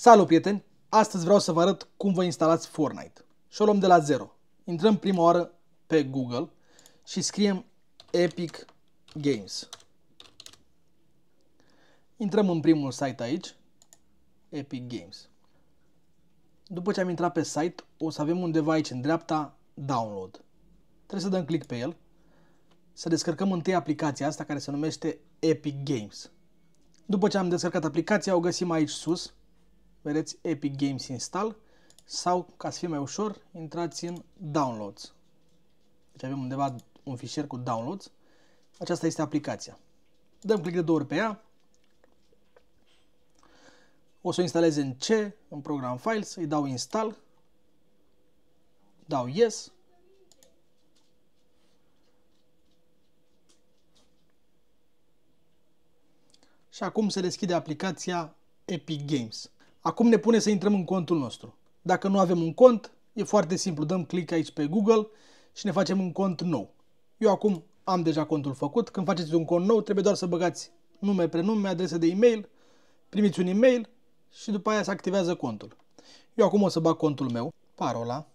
Salut, prieteni! Astăzi vreau să vă arăt cum vă instalați Fortnite. Și o luăm de la zero. Intrăm prima oară pe Google și scriem Epic Games. Intrăm în primul site aici, Epic Games. După ce am intrat pe site, o să avem undeva aici în dreapta Download. Trebuie să dăm click pe el, să descărcăm întâi aplicația asta care se numește Epic Games. După ce am descărcat aplicația, o găsim aici sus, vedeți Epic Games Install sau, ca să fie mai ușor, intrați în Downloads. Deci avem undeva un fișier cu Downloads. Aceasta este aplicația. Dăm click de două ori pe ea. O să o instalez în C, în Program Files, îi dau Install, dau Yes, și acum se deschide aplicația Epic Games. Acum ne pune să intrăm în contul nostru. Dacă nu avem un cont, e foarte simplu, dăm click aici pe Google și ne facem un cont nou. Eu acum am deja contul făcut, când faceți un cont nou trebuie doar să băgați nume, prenume, adresă de e-mail, primiți un e-mail și după aia se activează contul. Eu acum o să bag contul meu, parola,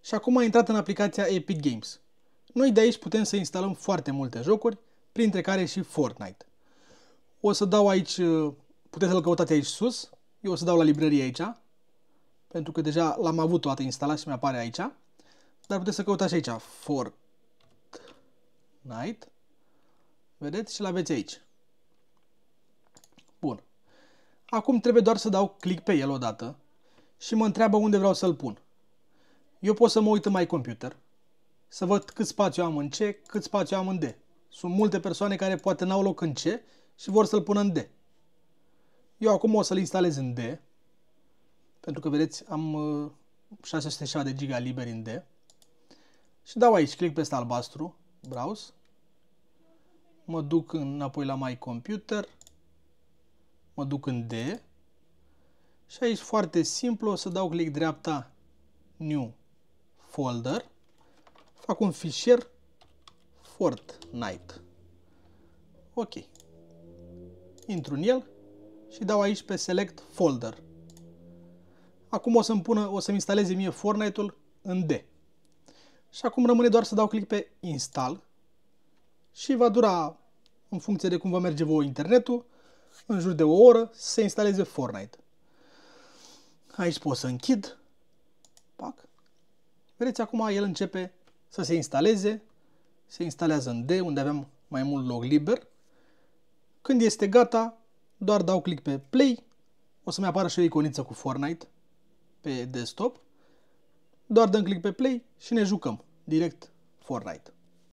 și acum a intrat în aplicația Epic Games. Noi de aici putem să instalăm foarte multe jocuri, printre care și Fortnite. O să dau aici, uh, puteți să-l căutați aici sus, eu o să dau la librărie aici, pentru că deja l-am avut toată instalat și mi-apare aici, dar puteți să căutați aici, Fortnite, vedeți și-l aveți aici. Bun. Acum trebuie doar să dau click pe el odată și mă întreabă unde vreau să-l pun. Eu pot să mă uit în My Computer, să văd cât spațiu am în C, cât spațiu am în D. Sunt multe persoane care poate n-au loc în C și vor să-l pună în D. Eu acum o să-l instalez în D, pentru că, vedeți, am 607 uh, de giga liberi în D. Și dau aici, click peste albastru, browse, mă duc înapoi la My Computer, mă duc în D și aici foarte simplu o să dau click dreapta New Folder fac un fișier Fortnite. Ok. Intru în el și dau aici pe Select Folder. Acum o să-mi pună, o să-mi instaleze mie Fortnite-ul în D. Și acum rămâne doar să dau click pe Install și va dura, în funcție de cum va merge vouă internetul, în jur de o oră să se instaleze Fortnite. Aici pot să închid. Pac. Vedeți, acum el începe să se instaleze. Se instalează în D, unde avem mai mult loc liber. Când este gata, doar dau click pe play. O să-mi apară și o iconiță cu Fortnite pe desktop. Doar dăm click pe play și ne jucăm direct Fortnite.